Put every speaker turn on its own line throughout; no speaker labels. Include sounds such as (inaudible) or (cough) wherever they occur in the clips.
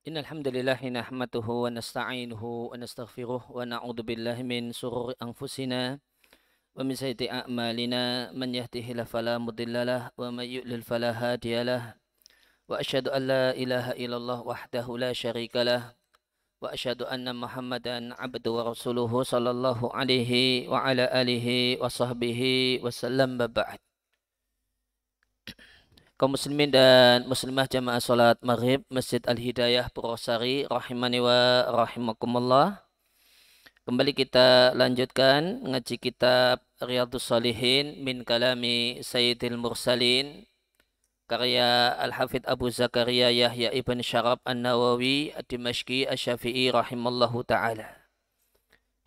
إن الحمد لله نحمده ونستعينه ونستغفره ونعوذ بالله من شرور أنفسنا ومن سيئة أعمالنا من يهده الله فلا مضل له ومن يؤلل فلا هادي له وأشهد أن لا إله إلا الله وحده لا شريك له وأشهد أن محمدا عبده ورسوله صلى الله عليه وعلى آله وصحبه وسلم بعد kaum muslimin dan muslimah jamaah salat maghrib Masjid Al-Hidayah Purwosari rahimani wa rahimakumullah. Kembali kita lanjutkan ngaji kitab Riyadhus Salihin min kalami Sayyidil Mursalin karya Al-Hafidh Abu Zakaria Yahya Ibn Syarab An-Nawawi Ad-Dimashqi Asy-Syafi'i rahimallahu taala.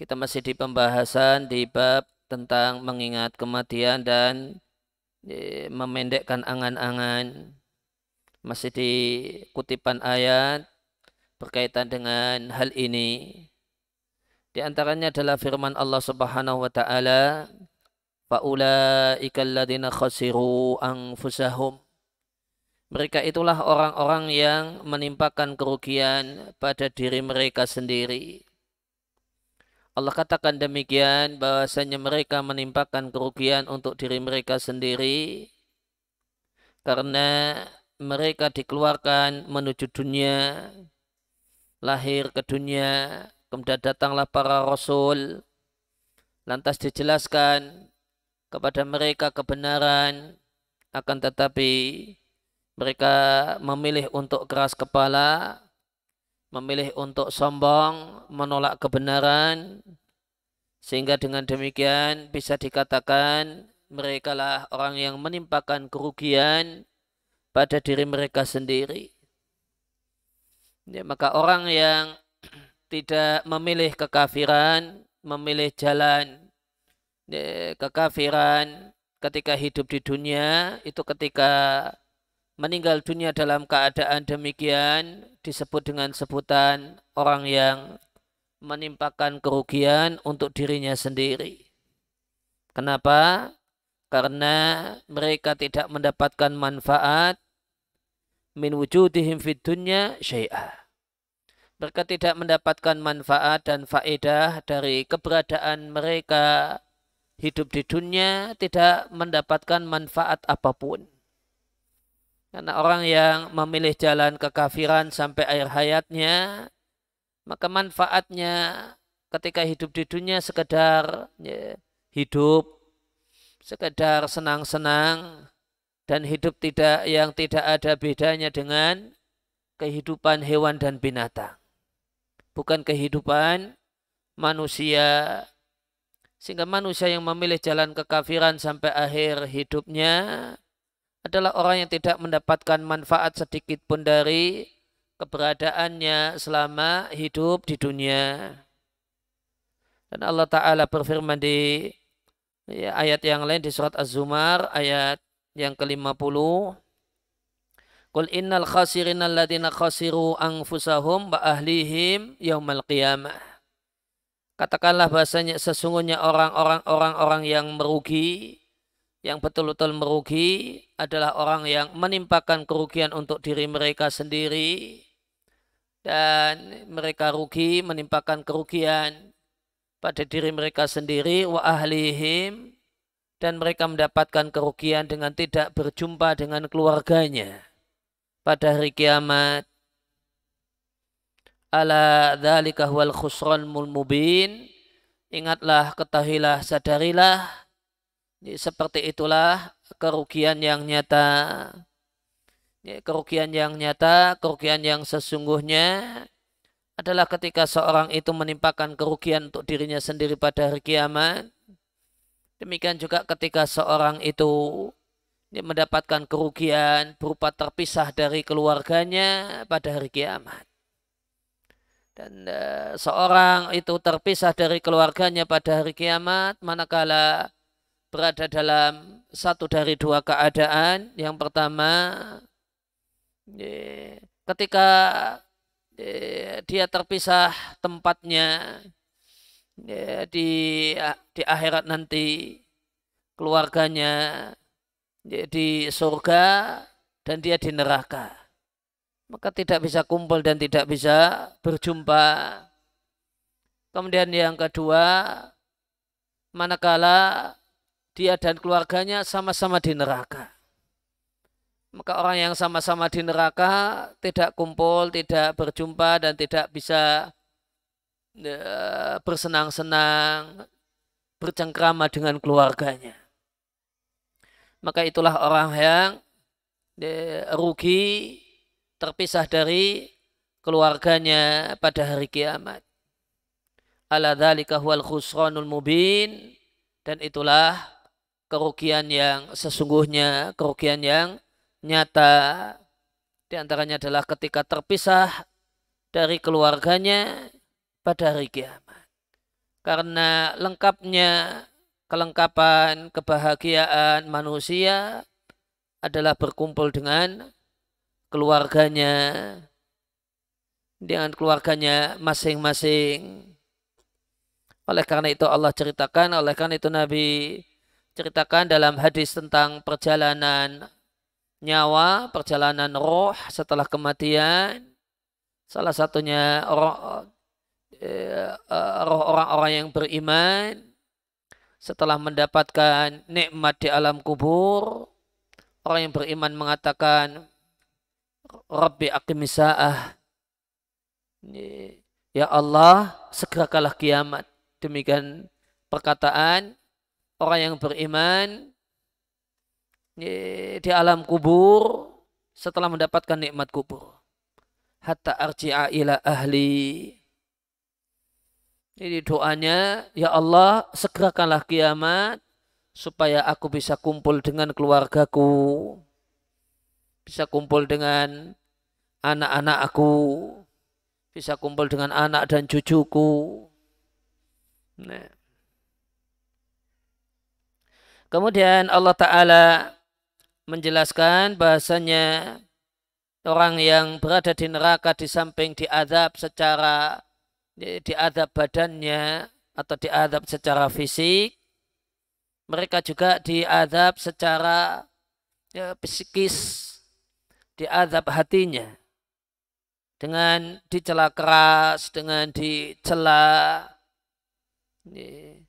Kita masih di pembahasan di bab tentang mengingat kematian dan memendekkan angan-angan masih di kutipan ayat berkaitan dengan hal ini. Di antaranya adalah firman Allah Subhanahu wa taala, "Faulaika alladziina khasiru anfusahum." Mereka itulah orang-orang yang menimpakan kerugian pada diri mereka sendiri. Allah katakan demikian bahwasanya mereka menimpakan kerugian untuk diri mereka sendiri karena mereka dikeluarkan menuju dunia lahir ke dunia kemudian datanglah para rasul lantas dijelaskan kepada mereka kebenaran akan tetapi mereka memilih untuk keras kepala memilih untuk sombong, menolak kebenaran, sehingga dengan demikian bisa dikatakan mereka lah orang yang menimpakan kerugian pada diri mereka sendiri. Ya, maka orang yang (clears throat) tidak memilih kekafiran, memilih jalan ya, kekafiran ketika hidup di dunia, itu ketika meninggal dunia dalam keadaan demikian disebut dengan sebutan orang yang menimpakan kerugian untuk dirinya sendiri. Kenapa? Karena mereka tidak mendapatkan manfaat min wujudihim fid dunya syai'ah. Mereka tidak mendapatkan manfaat dan faedah dari keberadaan mereka hidup di dunia, tidak mendapatkan manfaat apapun. Karena orang yang memilih jalan kekafiran sampai akhir hayatnya, maka manfaatnya ketika hidup di dunia sekedar ya, hidup, sekedar senang-senang, dan hidup tidak yang tidak ada bedanya dengan kehidupan hewan dan binatang. Bukan kehidupan manusia. Sehingga manusia yang memilih jalan kekafiran sampai akhir hidupnya, adalah orang yang tidak mendapatkan manfaat sedikit pun dari keberadaannya selama hidup di dunia. Dan Allah Ta'ala berfirman di ya, ayat yang lain di surat Az-Zumar ayat yang ke-50. Qul innal khasirin alladhina khasiru anfusahum wa ahlihim yaumal qiyamah. Katakanlah bahasanya sesungguhnya orang-orang orang-orang yang merugi yang betul-betul merugi adalah orang yang menimpakan kerugian untuk diri mereka sendiri dan mereka rugi menimpakan kerugian pada diri mereka sendiri wa ahlihim dan mereka mendapatkan kerugian dengan tidak berjumpa dengan keluarganya pada hari kiamat ala dzalika huwal mul mubin ingatlah ketahuilah sadarilah seperti itulah kerugian yang nyata. kerugian yang nyata, kerugian yang sesungguhnya adalah ketika seorang itu menimpakan kerugian untuk dirinya sendiri pada hari kiamat. Demikian juga ketika seorang itu mendapatkan kerugian berupa terpisah dari keluarganya pada hari kiamat. Dan eh, seorang itu terpisah dari keluarganya pada hari kiamat, manakala berada dalam satu dari dua keadaan. Yang pertama, ketika dia terpisah tempatnya di di akhirat nanti keluarganya di surga dan dia di neraka. Maka tidak bisa kumpul dan tidak bisa berjumpa. Kemudian yang kedua, manakala dia dan keluarganya sama-sama di neraka. Maka orang yang sama-sama di neraka tidak kumpul, tidak berjumpa dan tidak bisa e, bersenang-senang, bercengkrama dengan keluarganya. Maka itulah orang yang e, rugi terpisah dari keluarganya pada hari kiamat. Ala dzalika huwal khusranul mubin dan itulah kerugian yang sesungguhnya, kerugian yang nyata. Di antaranya adalah ketika terpisah dari keluarganya pada hari kiamat. Karena lengkapnya kelengkapan kebahagiaan manusia adalah berkumpul dengan keluarganya dengan keluarganya masing-masing. Oleh karena itu Allah ceritakan, oleh karena itu Nabi ceritakan dalam hadis tentang perjalanan nyawa, perjalanan roh setelah kematian. Salah satunya eh, eh, roh orang-orang yang beriman setelah mendapatkan nikmat di alam kubur. Orang yang beriman mengatakan, Rabbi akimisa'ah. Ya Allah, segerakanlah kiamat. Demikian perkataan orang yang beriman di alam kubur setelah mendapatkan nikmat kubur. Hatta arji'a ila ahli. Jadi doanya, Ya Allah, segerakanlah kiamat supaya aku bisa kumpul dengan keluargaku. Bisa kumpul dengan anak-anak aku. Bisa kumpul dengan anak dan cucuku. Nah. Kemudian Allah Ta'ala menjelaskan bahasanya orang yang berada di neraka di samping diadab secara diadab badannya atau diadab secara fisik mereka juga diadab secara ya, psikis diadab hatinya dengan dicela keras dengan dicela ya,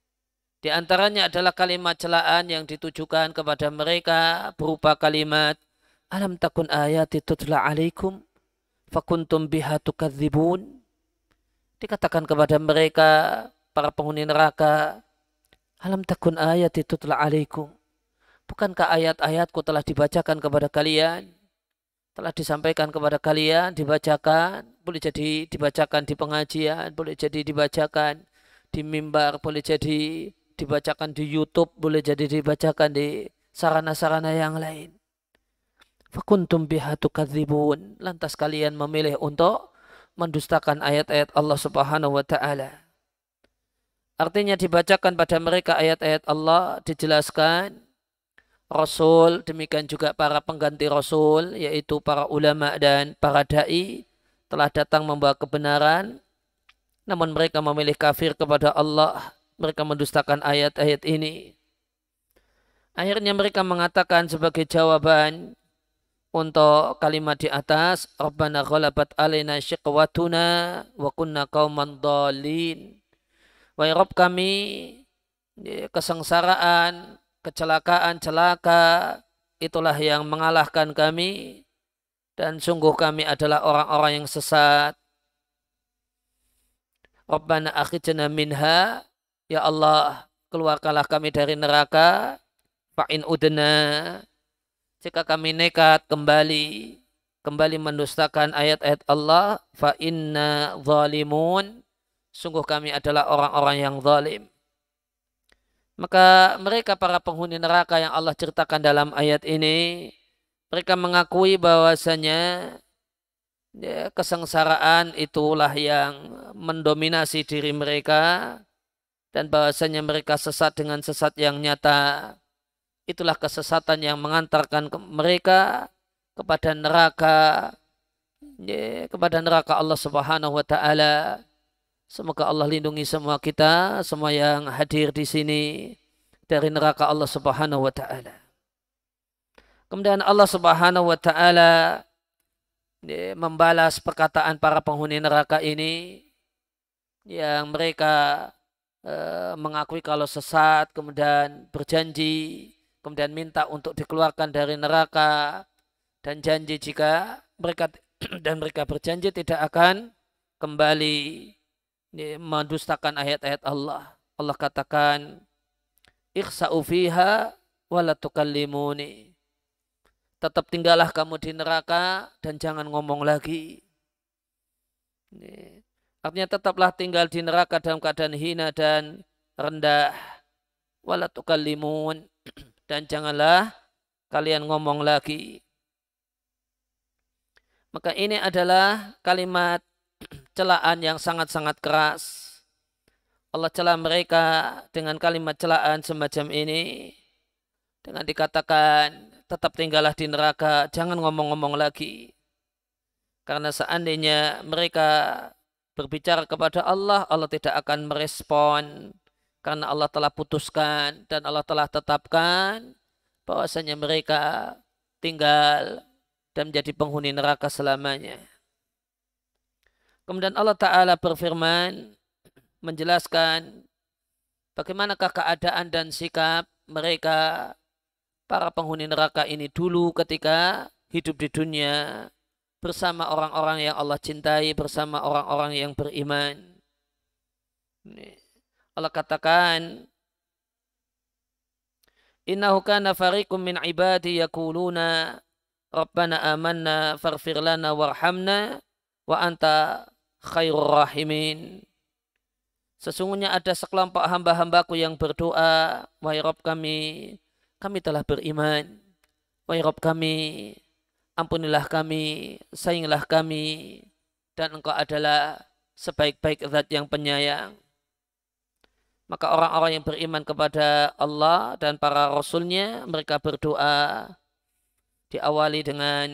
di antaranya adalah kalimat celaan yang ditujukan kepada mereka berupa kalimat Alam takun ayati tutla alaikum fakuntum biha tukadzibun. Dikatakan kepada mereka para penghuni neraka, Alam takun ayati tutla alaikum. Bukankah ayat-ayatku telah dibacakan kepada kalian? Telah disampaikan kepada kalian, dibacakan, boleh jadi dibacakan di pengajian, boleh jadi dibacakan di mimbar, boleh jadi dibacakan di YouTube, boleh jadi dibacakan di sarana-sarana yang lain. Fakuntum bihatukadzibun. Lantas kalian memilih untuk mendustakan ayat-ayat Allah Subhanahu wa taala. Artinya dibacakan pada mereka ayat-ayat Allah dijelaskan Rasul demikian juga para pengganti Rasul yaitu para ulama dan para dai telah datang membawa kebenaran namun mereka memilih kafir kepada Allah mereka mendustakan ayat-ayat ini. Akhirnya mereka mengatakan sebagai jawaban untuk kalimat di atas, Rabbana ghalabat alaina syiqwatuna wa kunna qauman dhalin. Wahai Rabb kami, ya, kesengsaraan, kecelakaan, celaka, itulah yang mengalahkan kami dan sungguh kami adalah orang-orang yang sesat. Rabbana akhijana minha Ya Allah, keluarkanlah kami dari neraka. Fa'in udena Jika kami nekat kembali, kembali mendustakan ayat-ayat Allah, fa'inna zalimun. Sungguh kami adalah orang-orang yang zalim. Maka mereka para penghuni neraka yang Allah ceritakan dalam ayat ini, mereka mengakui bahwasanya ya, kesengsaraan itulah yang mendominasi diri mereka dan bahwasanya mereka sesat dengan sesat yang nyata itulah kesesatan yang mengantarkan mereka kepada neraka kepada neraka Allah Subhanahu wa taala semoga Allah lindungi semua kita semua yang hadir di sini dari neraka Allah Subhanahu wa taala kemudian Allah Subhanahu wa taala membalas perkataan para penghuni neraka ini yang mereka e, mengakui kalau sesat, kemudian berjanji, kemudian minta untuk dikeluarkan dari neraka dan janji jika mereka (clears throat) dan mereka berjanji tidak akan kembali mendustakan ayat-ayat Allah. Allah katakan, "Ikhsa'u fiha wa tukallimuni." Tetap tinggallah kamu di neraka dan jangan ngomong lagi. Artinya tetaplah tinggal di neraka dalam keadaan hina dan rendah. Walatukal limun (clears throat) Dan janganlah kalian ngomong lagi. Maka ini adalah kalimat (clears throat) celaan yang sangat-sangat keras. Allah cela mereka dengan kalimat celaan semacam ini. Dengan dikatakan, tetap tinggallah di neraka, jangan ngomong-ngomong lagi. Karena seandainya mereka berbicara kepada Allah, Allah tidak akan merespon karena Allah telah putuskan dan Allah telah tetapkan bahwasanya mereka tinggal dan menjadi penghuni neraka selamanya. Kemudian Allah Ta'ala berfirman, menjelaskan bagaimanakah keadaan dan sikap mereka para penghuni neraka ini dulu ketika hidup di dunia bersama orang-orang yang Allah cintai, bersama orang-orang yang beriman. Allah katakan, Innahu kana fariqum min ibadi yakuluna Rabbana amanna farfir lana warhamna wa anta khairur rahimin. Sesungguhnya ada sekelompok hamba-hambaku yang berdoa, Wahai Rob kami, kami telah beriman. Wahai Rob kami, ampunilah kami, sayangilah kami, dan engkau adalah sebaik-baik zat yang penyayang. Maka orang-orang yang beriman kepada Allah dan para Rasulnya, mereka berdoa diawali dengan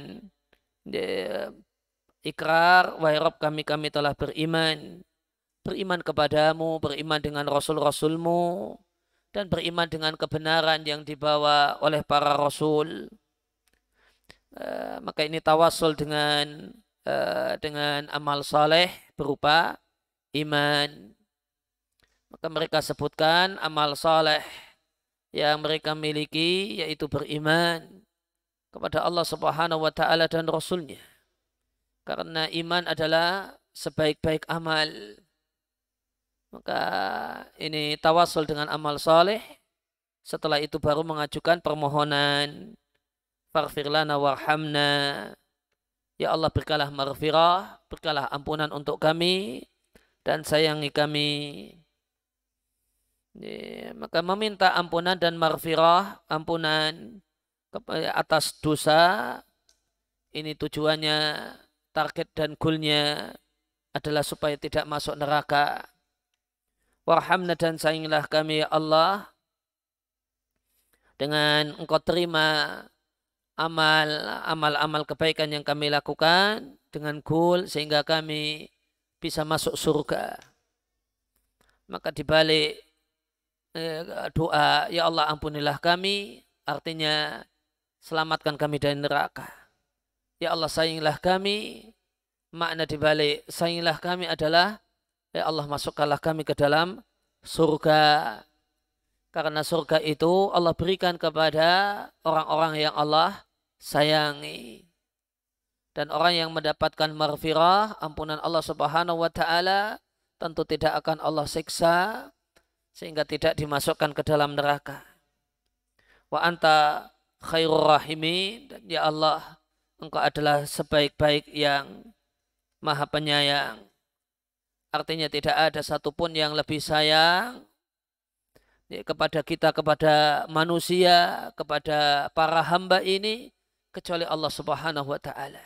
ikrar, wahai Rabb kami, kami telah beriman. Beriman kepadamu, beriman dengan Rasul-Rasulmu, dan beriman dengan kebenaran yang dibawa oleh para Rasul Eh, maka ini tawasul dengan uh, dengan amal soleh berupa iman. Maka mereka sebutkan amal soleh yang mereka miliki yaitu beriman kepada Allah Subhanahu wa taala dan rasulnya. Karena iman adalah sebaik-baik amal. Maka ini tawasul dengan amal soleh. Setelah itu baru mengajukan permohonan Faghfir lana warhamna. Ya Allah berkalah marfirah, berkalah ampunan untuk kami dan sayangi kami. Ya, maka meminta ampunan dan marfirah, ampunan atas dosa. Ini tujuannya, target dan goalnya adalah supaya tidak masuk neraka. Warhamna dan sayangilah kami ya Allah. Dengan engkau terima amal amal-amal kebaikan yang kami lakukan dengan goal sehingga kami bisa masuk surga. Maka dibalik eh, doa, ya Allah ampunilah kami, artinya selamatkan kami dari neraka. Ya Allah sayangilah kami, makna dibalik sayangilah kami adalah ya Allah masukkanlah kami ke dalam surga. Karena surga itu Allah berikan kepada orang-orang yang Allah sayangi dan orang yang mendapatkan marfirah ampunan Allah Subhanahu wa taala tentu tidak akan Allah siksa sehingga tidak dimasukkan ke dalam neraka. Wa anta khairur rahimin dan ya Allah engkau adalah sebaik-baik yang maha penyayang. Artinya tidak ada satupun yang lebih sayang ya, kepada kita, kepada manusia, kepada para hamba ini kecuali Allah Subhanahu wa taala.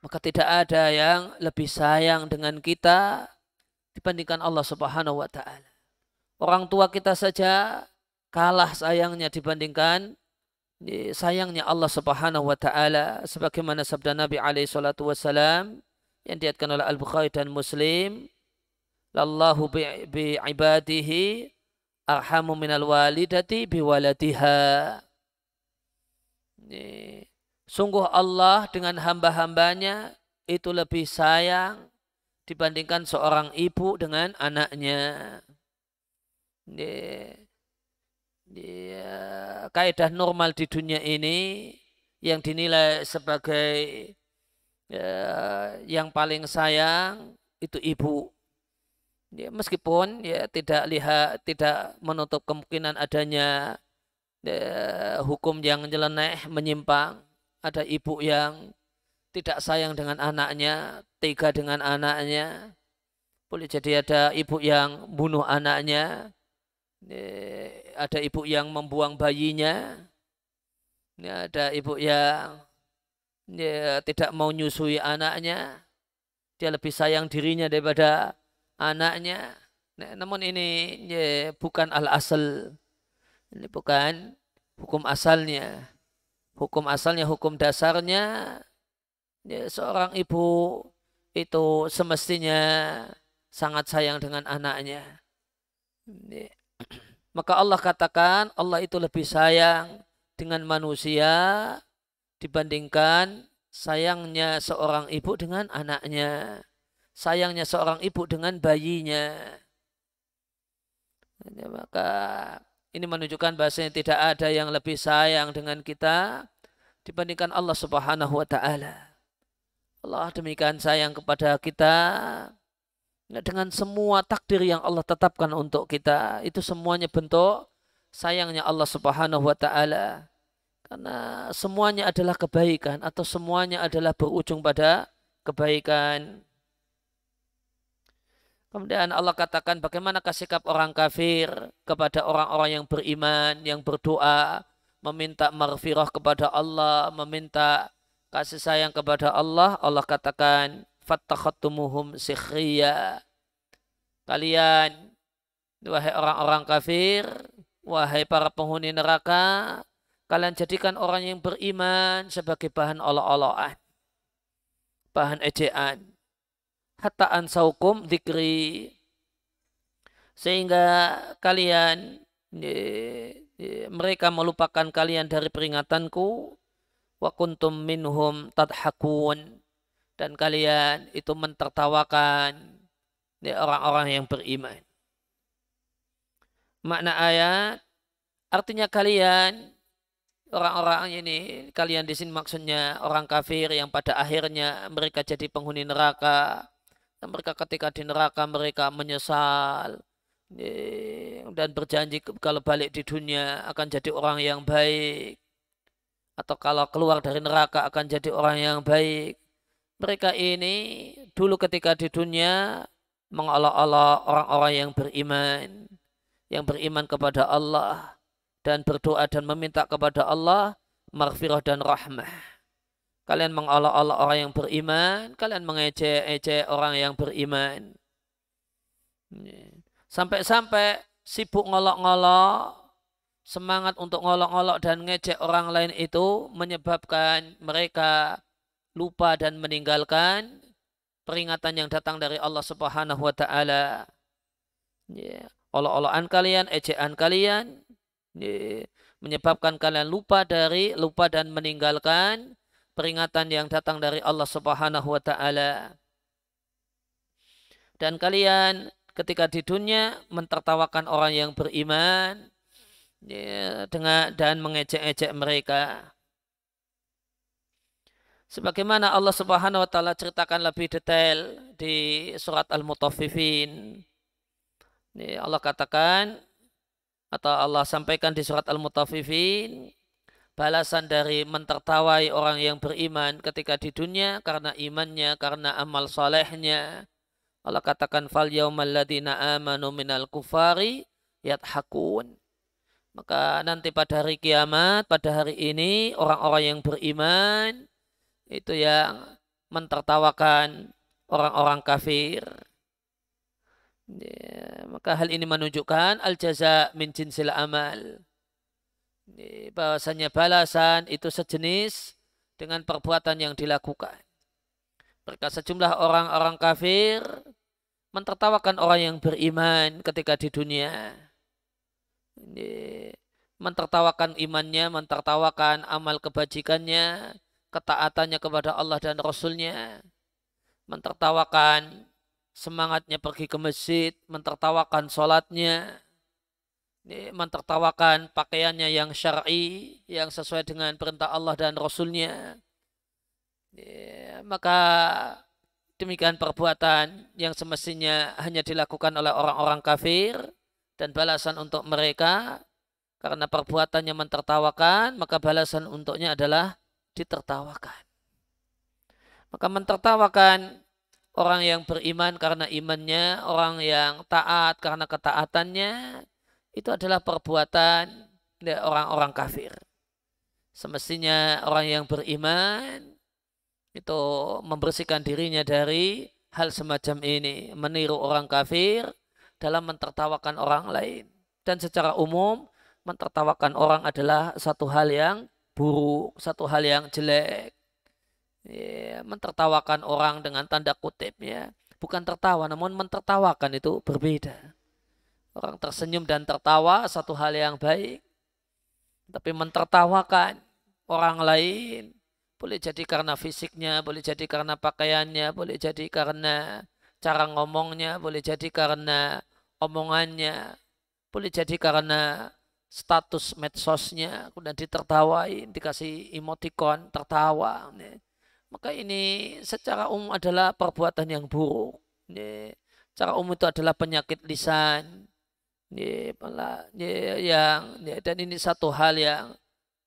Maka tidak ada yang lebih sayang dengan kita dibandingkan Allah Subhanahu wa taala. Orang tua kita saja kalah sayangnya dibandingkan sayangnya Allah Subhanahu wa taala sebagaimana sabda Nabi alaihi salatu wasalam yang diatkan oleh Al-Bukhari dan Muslim lallahu bi, bi ibadihi arhamu minal walidati bi Sungguh Allah dengan hamba-hambanya itu lebih sayang dibandingkan seorang ibu dengan anaknya. ini eh, Kaidah normal di dunia ini yang dinilai sebagai ya, yang paling sayang itu ibu. Ya, meskipun ya tidak lihat tidak menutup kemungkinan adanya hukum yang nyeleneh menyimpang ada ibu yang tidak sayang dengan anaknya tega dengan anaknya boleh jadi ada ibu yang bunuh anaknya ada ibu yang membuang bayinya ya, ada ibu yang de, ya, tidak mau nyusui anaknya dia lebih sayang dirinya daripada anaknya nah, namun ini ya, bukan al asal ini bukan hukum asalnya. Hukum asalnya, hukum dasarnya ya, seorang ibu itu semestinya sangat sayang dengan anaknya. Ya. (clears throat) Maka Allah katakan Allah itu lebih sayang dengan manusia dibandingkan sayangnya seorang ibu dengan anaknya. Sayangnya seorang ibu dengan bayinya. Ya, maka ini menunjukkan bahasanya tidak ada yang lebih sayang dengan kita dibandingkan Allah Subhanahu wa taala. Allah demikian sayang kepada kita nah, dengan semua takdir yang Allah tetapkan untuk kita. Itu semuanya bentuk sayangnya Allah Subhanahu wa taala. Karena semuanya adalah kebaikan atau semuanya adalah berujung pada kebaikan. Kemudian Allah katakan bagaimana sikap orang kafir kepada orang-orang yang beriman, yang berdoa, meminta marfirah kepada Allah, meminta kasih sayang kepada Allah. Allah katakan, fattakhattumuhum sikhriya. Kalian, wahai orang-orang kafir, wahai para penghuni neraka, kalian jadikan orang yang beriman sebagai bahan Allah olahan bahan ejaan hatta ansaukum dikri sehingga kalian ye, ye, mereka melupakan kalian dari peringatanku wa kuntum minhum tadhakun dan kalian itu mentertawakan e, orang-orang yang beriman makna ayat artinya kalian
orang-orang
ini kalian di sini maksudnya orang kafir yang pada akhirnya mereka jadi penghuni neraka dan mereka ketika di neraka mereka menyesal dan berjanji kalau balik di dunia akan jadi orang yang baik atau kalau keluar dari neraka akan jadi orang yang baik. Mereka ini dulu ketika di dunia mengolok-olok orang-orang yang beriman, yang beriman kepada Allah dan berdoa dan meminta kepada Allah maghfirah dan rahmah. Kalian mengolok-olok orang yang beriman, kalian mengecek-ecek orang yang beriman. Sampai-sampai sibuk ngolok-ngolok, semangat untuk ngolok-ngolok dan ngecek orang lain itu menyebabkan mereka lupa dan meninggalkan peringatan yang datang dari Allah Subhanahu wa taala. Ya, olok-olokan kalian, ejekan kalian, ya, menyebabkan kalian lupa dari lupa dan meninggalkan peringatan yang datang dari Allah Subhanahu wa taala. Dan kalian ketika di dunia mentertawakan orang yang beriman ya, dengan dan mengejek-ejek mereka. Sebagaimana Allah Subhanahu wa taala ceritakan lebih detail di surat Al-Mutaffifin. Ya, Allah katakan atau Allah sampaikan di surat Al-Mutaffifin balasan dari mentertawai orang yang beriman ketika di dunia karena imannya, karena amal solehnya. Allah katakan fal yaumal ladina amanu minal kufari yathakun. Maka nanti pada hari kiamat, pada hari ini orang-orang yang beriman itu yang mentertawakan orang-orang kafir. Ya, maka hal ini menunjukkan al jaza min jinsil amal bahwasanya balasan itu sejenis dengan perbuatan yang dilakukan. Mereka sejumlah orang-orang kafir mentertawakan orang yang beriman ketika di dunia. Ini Mentertawakan imannya, mentertawakan amal kebajikannya, ketaatannya kepada Allah dan Rasulnya. Mentertawakan semangatnya pergi ke masjid, mentertawakan sholatnya, mentertawakan pakaiannya yang syar'i yang sesuai dengan perintah Allah dan Rasulnya maka demikian perbuatan yang semestinya hanya dilakukan oleh orang-orang kafir dan balasan untuk mereka karena perbuatannya mentertawakan maka balasan untuknya adalah ditertawakan maka mentertawakan orang yang beriman karena imannya orang yang taat karena ketaatannya itu adalah perbuatan orang-orang kafir. Semestinya orang yang beriman itu membersihkan dirinya dari hal semacam ini, meniru orang kafir dalam mentertawakan orang lain. Dan secara umum mentertawakan orang adalah satu hal yang buruk, satu hal yang jelek. Ya, mentertawakan orang dengan tanda kutip ya. Bukan tertawa, namun mentertawakan itu berbeda. Orang tersenyum dan tertawa satu hal yang baik. Tapi mentertawakan orang lain boleh jadi karena fisiknya, boleh jadi karena pakaiannya, boleh jadi karena cara ngomongnya, boleh jadi karena omongannya, boleh jadi karena status medsosnya kemudian ditertawain dikasih emoticon tertawa maka ini secara umum adalah perbuatan yang buruk Secara umum itu adalah penyakit lisan nih yang nih dan ini satu hal yang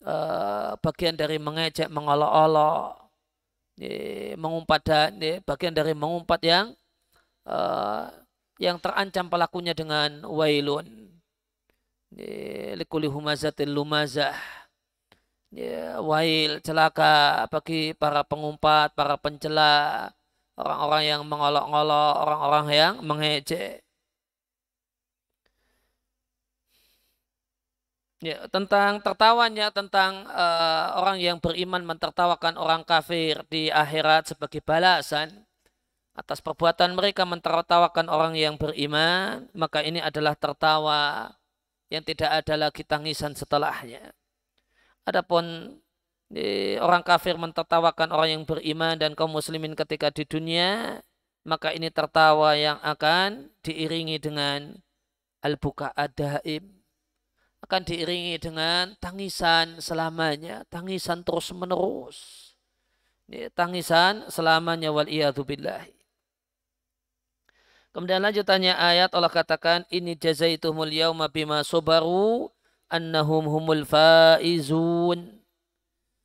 uh, bagian dari mengejek, mengolok-olok, nih mengumpat dan nih bagian dari mengumpat yang uh, yang terancam pelakunya dengan wailun nih likuli humazatil lumazah ya, wail celaka bagi para pengumpat, para pencela, orang-orang yang mengolok-olok, orang-orang yang mengejek. ya, tentang tertawanya tentang uh, orang yang beriman mentertawakan orang kafir di akhirat sebagai balasan atas perbuatan mereka mentertawakan orang yang beriman maka ini adalah tertawa yang tidak ada lagi tangisan setelahnya. Adapun orang kafir mentertawakan orang yang beriman dan kaum muslimin ketika di dunia maka ini tertawa yang akan diiringi dengan al-buka adaib akan diiringi dengan tangisan selamanya, tangisan terus menerus. Ini tangisan selamanya wal billahi. Kemudian lanjutannya ayat Allah katakan ini jazaitumul yauma bima sobaru annahum humul faizun.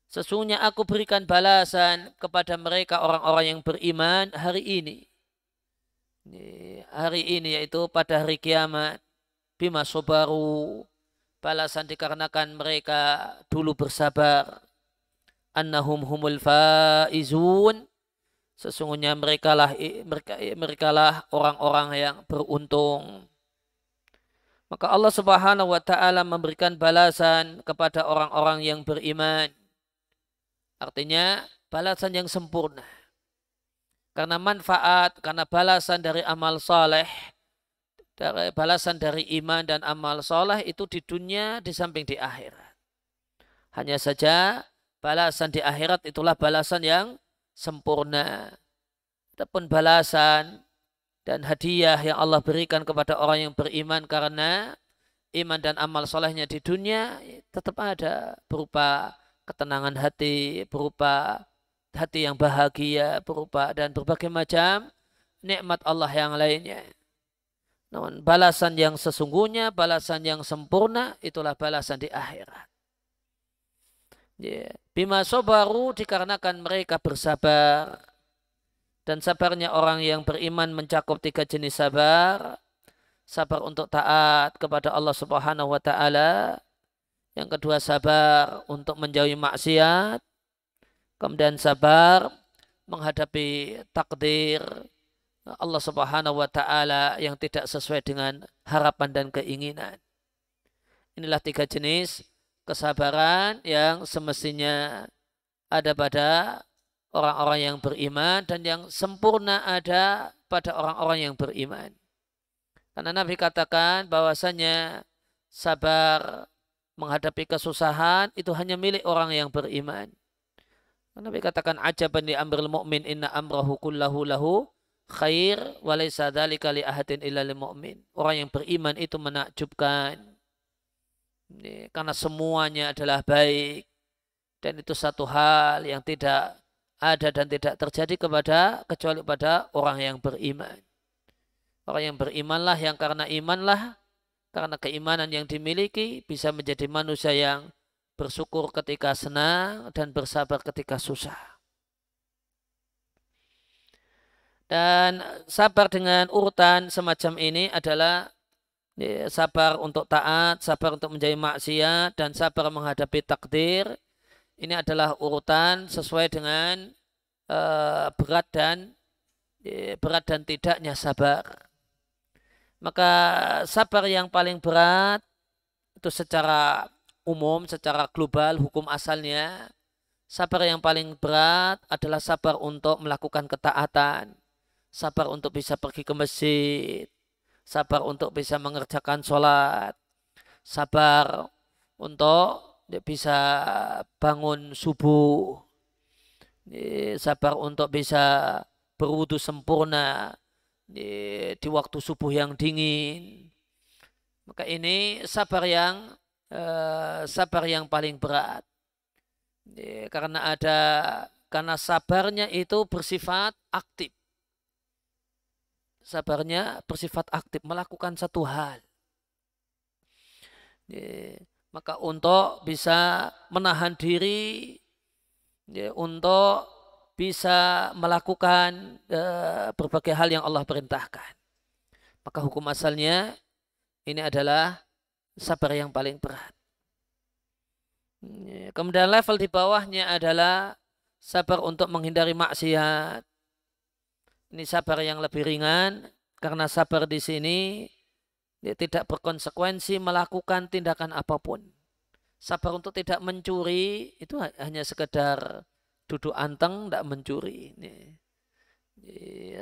Sesungguhnya aku berikan balasan kepada mereka orang-orang yang beriman hari ini. ini. Hari ini yaitu pada hari kiamat. Bima sobaru balasan dikarenakan mereka dulu bersabar. Annahum humul faizun. Sesungguhnya merekalah mereka merekalah orang-orang yang beruntung. Maka Allah Subhanahu wa taala memberikan balasan kepada orang-orang yang beriman. Artinya balasan yang sempurna. Karena manfaat, karena balasan dari amal saleh dari balasan dari iman dan amal soleh itu di dunia di samping di akhirat. Hanya saja balasan di akhirat itulah balasan yang sempurna. pun balasan dan hadiah yang Allah berikan kepada orang yang beriman karena iman dan amal solehnya di dunia tetap ada berupa ketenangan hati, berupa hati yang bahagia, berupa dan berbagai macam nikmat Allah yang lainnya. Namun balasan yang sesungguhnya, balasan yang sempurna itulah balasan di akhirat. Yeah. Bima sobaru dikarenakan mereka bersabar dan sabarnya orang yang beriman mencakup tiga jenis sabar. Sabar untuk taat kepada Allah Subhanahu wa taala. Yang kedua sabar untuk menjauhi maksiat. Kemudian sabar menghadapi takdir Allah Subhanahu wa taala yang tidak sesuai dengan harapan dan keinginan. Inilah tiga jenis kesabaran yang semestinya ada pada orang-orang yang beriman dan yang sempurna ada pada orang-orang yang beriman. Karena Nabi katakan bahwasanya sabar menghadapi kesusahan itu hanya milik orang yang beriman. Nabi katakan ajaban di amrul mukmin inna amrahu kullahu lahu khair walaysa dzalika li ahadin illa lil mu'min. Orang yang beriman itu menakjubkan. Ini, karena semuanya adalah baik dan itu satu hal yang tidak ada dan tidak terjadi kepada kecuali pada orang yang beriman. Orang yang berimanlah yang karena imanlah karena keimanan yang dimiliki bisa menjadi manusia yang bersyukur ketika senang dan bersabar ketika susah. Dan sabar dengan urutan semacam ini adalah ya, sabar untuk taat, sabar untuk menjadi maksiat, dan sabar menghadapi takdir. Ini adalah urutan sesuai dengan uh, berat dan ya, berat dan tidaknya sabar. Maka sabar yang paling berat itu secara umum, secara global, hukum asalnya, sabar yang paling berat adalah sabar untuk melakukan ketaatan sabar untuk bisa pergi ke masjid, sabar untuk bisa mengerjakan sholat, sabar untuk bisa bangun subuh, sabar untuk bisa berwudu sempurna di waktu subuh yang dingin. Maka ini sabar yang eh, sabar yang paling berat. Karena ada karena sabarnya itu bersifat aktif sabarnya bersifat aktif melakukan satu hal. Ya, maka untuk bisa menahan diri ya, untuk bisa melakukan ya, berbagai hal yang Allah perintahkan. Maka hukum asalnya ini adalah sabar yang paling berat. Kemudian level di bawahnya adalah sabar untuk menghindari maksiat, ini sabar yang lebih ringan karena sabar di sini dia tidak berkonsekuensi melakukan tindakan apapun. Sabar untuk tidak mencuri itu hanya sekedar duduk anteng tidak mencuri.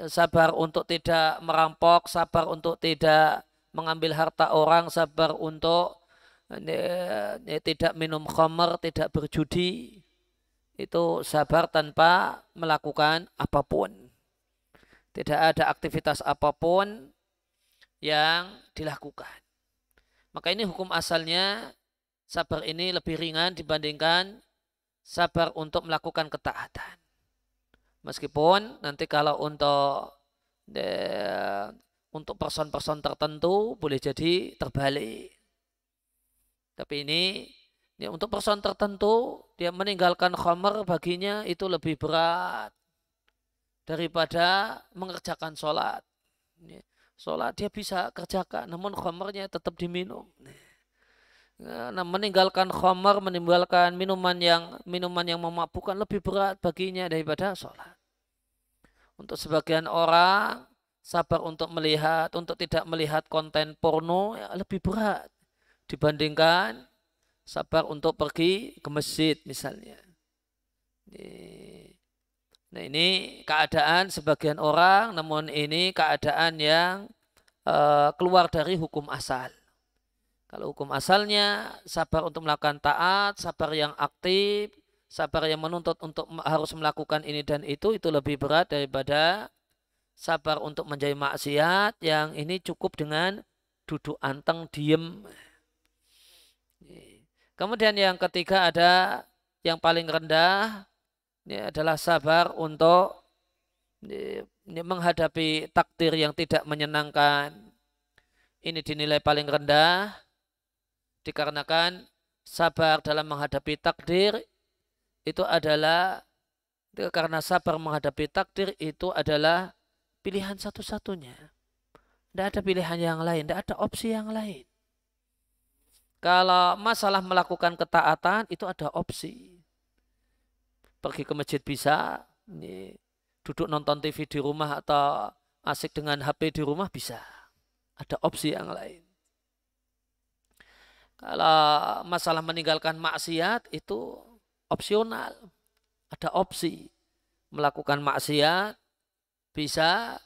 Sabar untuk tidak merampok, sabar untuk tidak mengambil harta orang, sabar untuk tidak minum khamer, tidak berjudi. Itu sabar tanpa melakukan apapun. Tidak ada aktivitas apapun yang dilakukan. Maka ini hukum asalnya sabar ini lebih ringan dibandingkan sabar untuk melakukan ketaatan. Meskipun nanti kalau untuk de, eh, untuk person-person tertentu boleh jadi terbalik. Tapi ini ya untuk person tertentu dia meninggalkan khamar baginya itu lebih berat daripada mengerjakan sholat. Sholat dia bisa kerjakan, namun khomernya tetap diminum. Ya, nah, meninggalkan khomer, meninggalkan minuman yang minuman yang memabukkan lebih berat baginya daripada sholat. Untuk sebagian orang sabar untuk melihat, untuk tidak melihat konten porno ya, lebih berat dibandingkan sabar untuk pergi ke masjid misalnya. Nah ini keadaan sebagian orang, namun ini keadaan yang e, keluar dari hukum asal. Kalau hukum asalnya sabar untuk melakukan taat, sabar yang aktif, sabar yang menuntut untuk harus melakukan ini dan itu, itu lebih berat daripada sabar untuk menjadi maksiat yang ini cukup dengan duduk anteng, diem. Kemudian yang ketiga ada yang paling rendah ini adalah sabar untuk ini menghadapi takdir yang tidak menyenangkan. Ini dinilai paling rendah dikarenakan sabar dalam menghadapi takdir itu adalah karena sabar menghadapi takdir itu adalah pilihan satu-satunya. Tidak ada pilihan yang lain, tidak ada opsi yang lain. Kalau masalah melakukan ketaatan itu ada opsi pergi ke masjid bisa, ini, duduk nonton TV di rumah atau asik dengan HP di rumah bisa. Ada opsi yang lain. Kalau masalah meninggalkan maksiat itu opsional. Ada opsi melakukan maksiat bisa,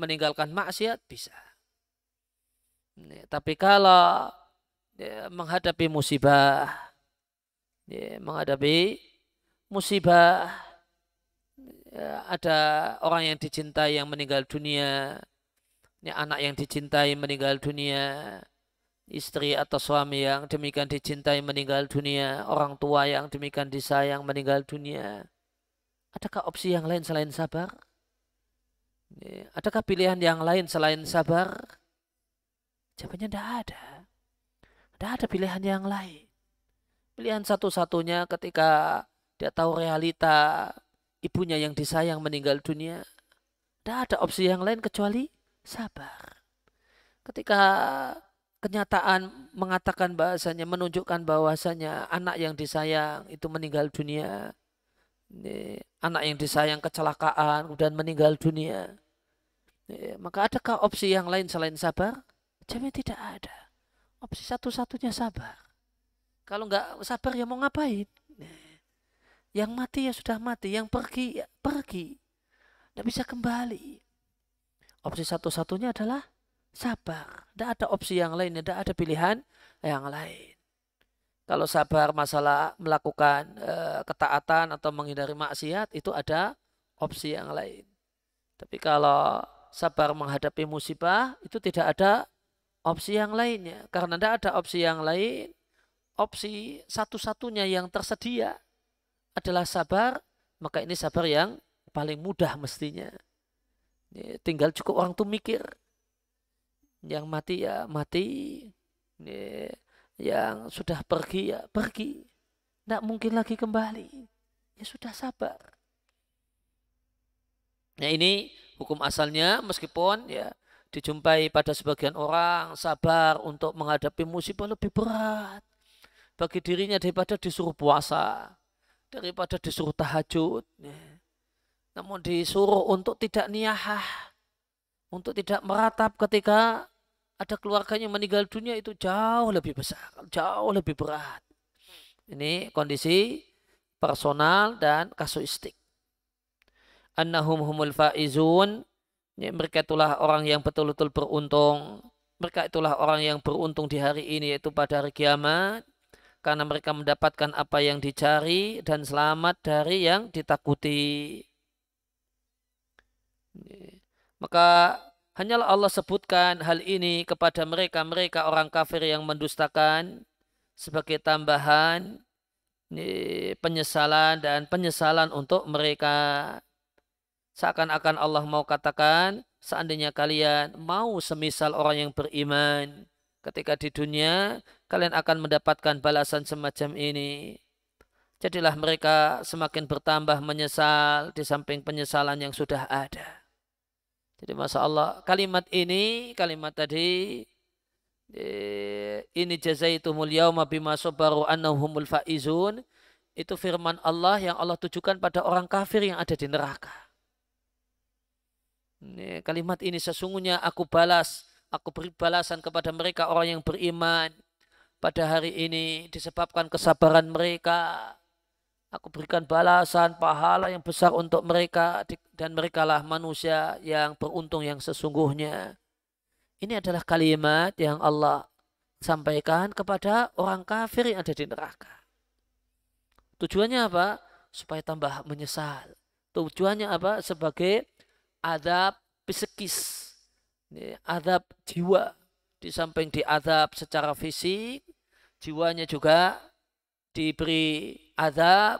meninggalkan maksiat bisa. Ini, tapi kalau ya, menghadapi musibah, ya, menghadapi musibah, ya, ada orang yang dicintai yang meninggal dunia, anak yang dicintai meninggal dunia, istri atau suami yang demikian dicintai meninggal dunia, orang tua yang demikian disayang meninggal dunia. Adakah opsi yang lain selain sabar? Ya, adakah pilihan yang lain selain sabar? Jawabannya tidak ada. Tidak ada pilihan yang lain. Pilihan satu-satunya ketika dia tahu realita ibunya yang disayang meninggal dunia. Tidak ada opsi yang lain kecuali sabar. Ketika kenyataan mengatakan bahasanya, menunjukkan bahwasanya anak yang disayang itu meninggal dunia. Ini, anak yang disayang kecelakaan, dan meninggal dunia. Ini, maka adakah opsi yang lain selain sabar? Jamin tidak ada. Opsi satu-satunya sabar. Kalau nggak sabar ya mau ngapain? Yang mati ya sudah mati, yang pergi ya pergi. Tidak bisa kembali. Opsi satu-satunya adalah sabar. Tidak ada opsi yang lain, tidak ada pilihan yang lain. Kalau sabar masalah melakukan e, ketaatan atau menghindari maksiat itu ada opsi yang lain. Tapi kalau sabar menghadapi musibah itu tidak ada opsi yang lainnya. Karena tidak ada opsi yang lain, opsi satu-satunya yang tersedia adalah sabar, maka ini sabar yang paling mudah mestinya. Ya, tinggal cukup orang tuh mikir. Yang mati ya mati. Ya, yang sudah pergi ya pergi. Tidak mungkin lagi kembali. Ya sudah sabar. Nah ini hukum asalnya meskipun ya dijumpai pada sebagian orang sabar untuk menghadapi musibah lebih berat bagi dirinya daripada disuruh puasa daripada disuruh tahajud. Ya. Namun disuruh untuk tidak niyahah, untuk tidak meratap ketika ada keluarganya meninggal dunia itu jauh lebih besar, jauh lebih berat. Ini kondisi personal dan kasuistik. Annahum humul faizun, ya, mereka itulah orang yang betul-betul beruntung. Mereka itulah orang yang beruntung di hari ini yaitu pada hari kiamat karena mereka mendapatkan apa yang dicari dan selamat dari yang ditakuti. Maka hanyalah Allah sebutkan hal ini kepada mereka-mereka orang kafir yang mendustakan sebagai tambahan penyesalan dan penyesalan untuk mereka. Seakan-akan Allah mau katakan, seandainya kalian mau semisal orang yang beriman ketika di dunia kalian akan mendapatkan balasan semacam ini. Jadilah mereka semakin bertambah menyesal di samping penyesalan yang sudah ada. Jadi masalah Allah, kalimat ini, kalimat tadi, eh, ini jazaitumul yawma bima sobaru annahumul faizun, itu firman Allah yang Allah tujukan pada orang kafir yang ada di neraka. Ini, kalimat ini sesungguhnya aku balas, aku beri balasan kepada mereka orang yang beriman pada hari ini disebabkan kesabaran mereka. Aku berikan balasan pahala yang besar untuk mereka dan merekalah manusia yang beruntung yang sesungguhnya. Ini adalah kalimat yang Allah sampaikan kepada orang kafir yang ada di neraka. Tujuannya apa? Supaya tambah menyesal. Tujuannya apa? Sebagai adab psikis, adab jiwa. Di samping diadab secara fisik, jiwanya juga diberi azab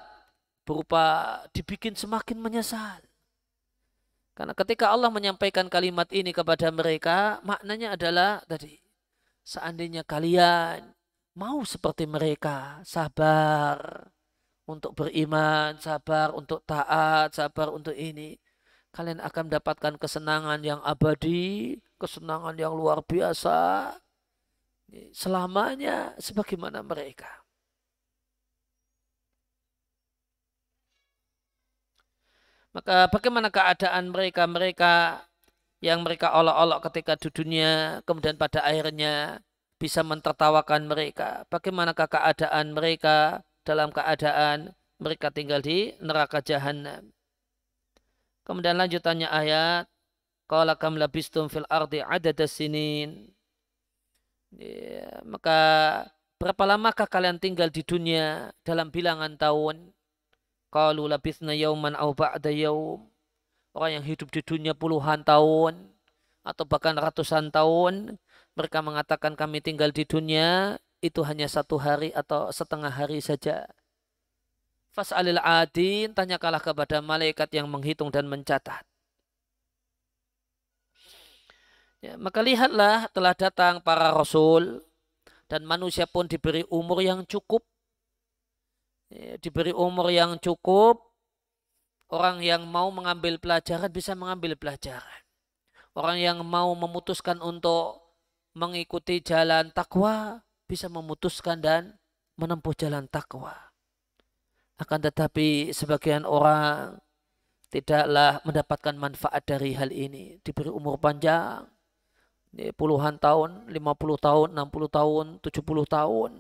berupa dibikin semakin menyesal. Karena ketika Allah menyampaikan kalimat ini kepada mereka, maknanya adalah tadi, seandainya kalian mau seperti mereka, sabar untuk beriman, sabar untuk taat, sabar untuk ini, kalian akan mendapatkan kesenangan yang abadi, kesenangan yang luar biasa, selamanya sebagaimana mereka. Maka bagaimana keadaan mereka mereka yang mereka olok-olok ketika di dunia kemudian pada akhirnya bisa mentertawakan mereka. Bagaimanakah keadaan mereka dalam keadaan mereka tinggal di neraka jahanam. Kemudian lanjutannya ayat, Qala kam labistum fil ardi adada sinin. Ya, maka berapa lamakah kalian tinggal di dunia dalam bilangan tahun? Kalau labisna yauman au ba'da yaum. Orang yang hidup di dunia puluhan tahun atau bahkan ratusan tahun, mereka mengatakan kami tinggal di dunia itu hanya satu hari atau setengah hari saja. Fas Fas'alil adin, tanyakanlah kepada malaikat yang menghitung dan mencatat. Ya, maka lihatlah telah datang para rasul dan manusia pun diberi umur yang cukup. Ya, diberi umur yang cukup. Orang yang mau mengambil pelajaran bisa mengambil pelajaran. Orang yang mau memutuskan untuk mengikuti jalan takwa bisa memutuskan dan menempuh jalan takwa. Akan tetapi sebagian orang tidaklah mendapatkan manfaat dari hal ini. Diberi umur panjang, puluhan tahun, puluh tahun, 60 tahun, 70 tahun.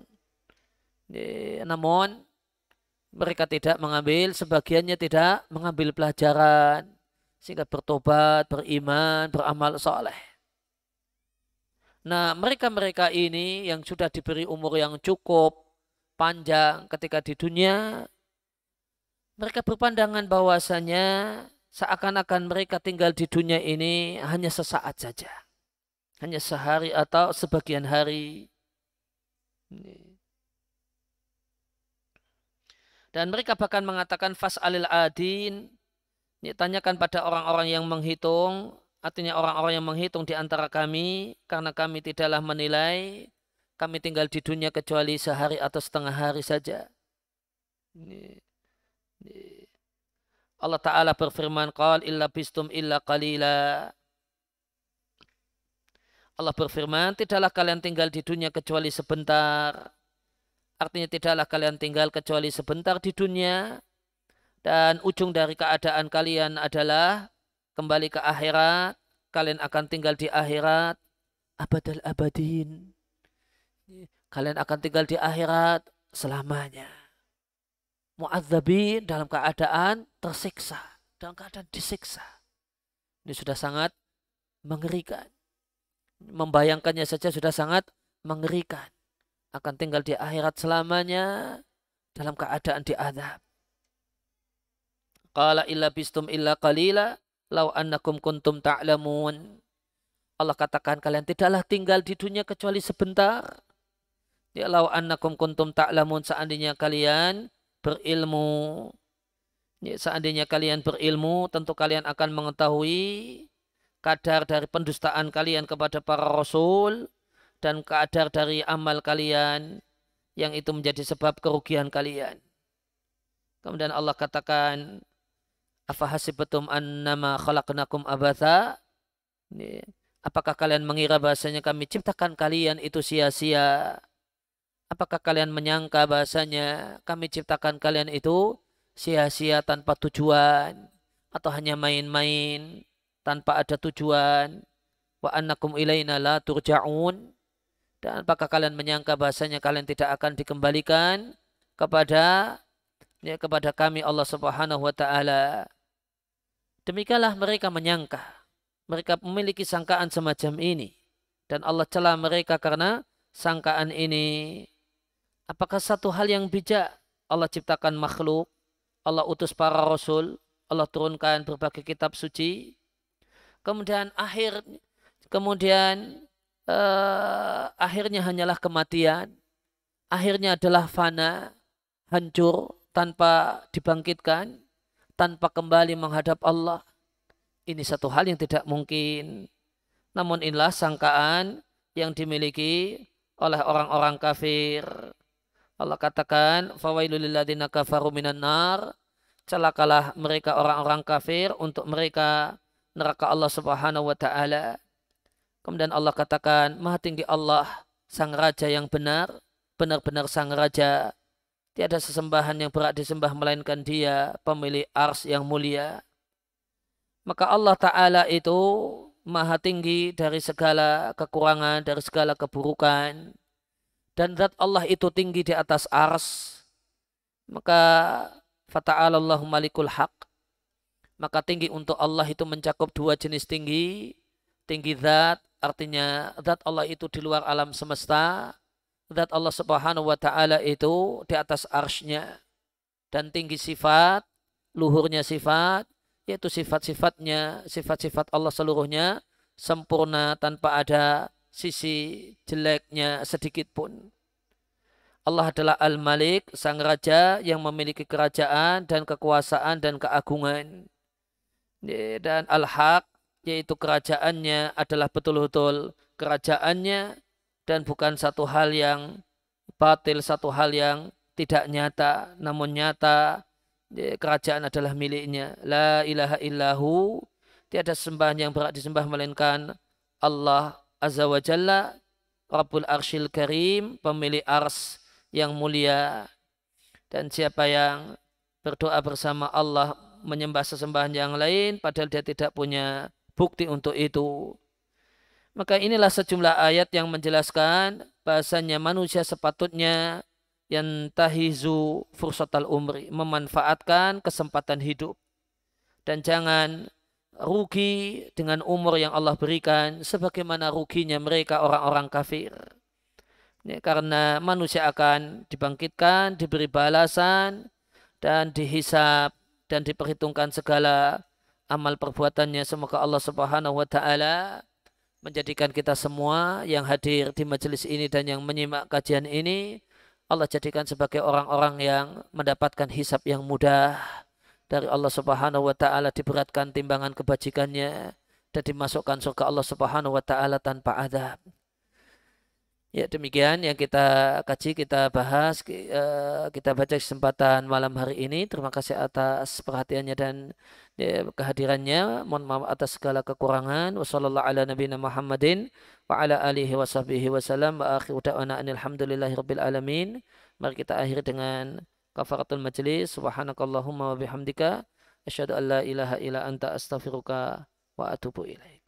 Namun mereka tidak mengambil, sebagiannya tidak mengambil pelajaran sehingga bertobat, beriman, beramal soleh. Nah, mereka-mereka ini yang sudah diberi umur yang cukup panjang ketika di dunia, mereka berpandangan bahwasanya seakan-akan mereka tinggal di dunia ini hanya sesaat saja hanya sehari atau sebagian hari. Dan mereka bahkan mengatakan fas alil adin, tanyakan pada orang-orang yang menghitung, artinya orang-orang yang menghitung di antara kami, karena kami tidaklah menilai, kami tinggal di dunia kecuali sehari atau setengah hari saja. Allah Ta'ala berfirman, Qal illa bistum illa qalila Allah berfirman, tidaklah kalian tinggal di dunia kecuali sebentar. Artinya tidaklah kalian tinggal kecuali sebentar di dunia. Dan ujung dari keadaan kalian adalah kembali ke akhirat. Kalian akan tinggal di akhirat. Abadal abadin. Kalian akan tinggal di akhirat selamanya. Mu'adzabin dalam keadaan tersiksa. Dalam keadaan disiksa. Ini sudah sangat mengerikan membayangkannya saja sudah sangat mengerikan. Akan tinggal di akhirat selamanya dalam keadaan diadab. Qala illa bistum illa qalila law annakum kuntum ta'lamun. Allah katakan kalian tidaklah tinggal di dunia kecuali sebentar. Ya law annakum kuntum ta'lamun seandainya kalian berilmu. Ya, seandainya kalian berilmu tentu kalian akan mengetahui kadar dari pendustaan kalian kepada para rasul dan kadar dari amal kalian yang itu menjadi sebab kerugian kalian. Kemudian Allah katakan, Afahasibatum annama khalaqnakum abatha. Apakah kalian mengira bahasanya kami ciptakan kalian itu sia-sia? Apakah kalian menyangka bahasanya kami ciptakan kalian itu sia-sia tanpa tujuan atau hanya main-main? tanpa ada tujuan wa annakum ilaina la turja'un dan apakah kalian menyangka bahasanya kalian tidak akan dikembalikan kepada ya, kepada kami Allah Subhanahu wa taala. Demikianlah mereka menyangka. Mereka memiliki sangkaan semacam ini dan Allah celah mereka karena sangkaan ini. Apakah satu hal yang bijak Allah ciptakan makhluk, Allah utus para rasul, Allah turunkan berbagai kitab suci, kemudian akhir kemudian uh, akhirnya hanyalah kematian, akhirnya adalah fana, hancur tanpa dibangkitkan, tanpa kembali menghadap Allah. Ini satu hal yang tidak mungkin. Namun inilah sangkaan yang dimiliki oleh orang-orang kafir. Allah katakan, "Fawailul kafaru minan nar." Celakalah mereka orang-orang kafir untuk mereka neraka Allah Subhanahu wa taala. Kemudian Allah katakan, Maha tinggi Allah, sang raja yang benar, benar-benar sang raja. Tiada sesembahan yang berat disembah melainkan dia, pemilik ars yang mulia. Maka Allah Ta'ala itu maha tinggi dari segala kekurangan, dari segala keburukan. Dan zat Allah itu tinggi di atas ars. Maka fata'ala Allahu malikul haq maka tinggi untuk Allah itu mencakup dua jenis tinggi. Tinggi zat, artinya zat Allah itu di luar alam semesta. Zat Allah subhanahu wa ta'ala itu di atas arsnya. Dan tinggi sifat, luhurnya sifat, yaitu sifat-sifatnya, sifat-sifat Allah seluruhnya sempurna tanpa ada sisi jeleknya sedikit pun. Allah adalah Al-Malik, sang raja yang memiliki kerajaan dan kekuasaan dan keagungan dan al-haq yaitu kerajaannya adalah betul-betul kerajaannya dan bukan satu hal yang batil, satu hal yang tidak nyata, namun nyata kerajaan adalah miliknya. La ilaha illahu, tiada sembah yang berat disembah melainkan Allah Azza wa Jalla, Rabbul Arshil Karim, pemilik ars yang mulia. Dan siapa yang berdoa bersama Allah menyembah sesembahan yang lain padahal dia tidak punya bukti untuk itu. Maka inilah sejumlah ayat yang menjelaskan bahasanya manusia sepatutnya yang tahizu fursatal umri, memanfaatkan kesempatan hidup. Dan jangan rugi dengan umur yang Allah berikan sebagaimana ruginya mereka orang-orang kafir. Ya, karena manusia akan dibangkitkan, diberi balasan, dan dihisap dan diperhitungkan segala amal perbuatannya semoga Allah Subhanahu wa taala menjadikan kita semua yang hadir di majelis ini dan yang menyimak kajian ini Allah jadikan sebagai orang-orang yang mendapatkan hisap yang mudah dari Allah Subhanahu wa taala diberatkan timbangan kebajikannya dan dimasukkan surga Allah Subhanahu wa taala tanpa adab. Ya demikian yang kita kaji, kita bahas, eh, kita baca kesempatan malam hari ini. Terima kasih atas perhatiannya dan ya, kehadirannya. Mohon maaf atas segala kekurangan. Wassalamualaikum warahmatullahi wabarakatuh ala alihi wa sahbihi Mari kita akhir dengan kafaratul majlis. Subhanakallahumma wa bihamdika asyhadu an la ilaha illa anta astaghfiruka wa atubu ilaik.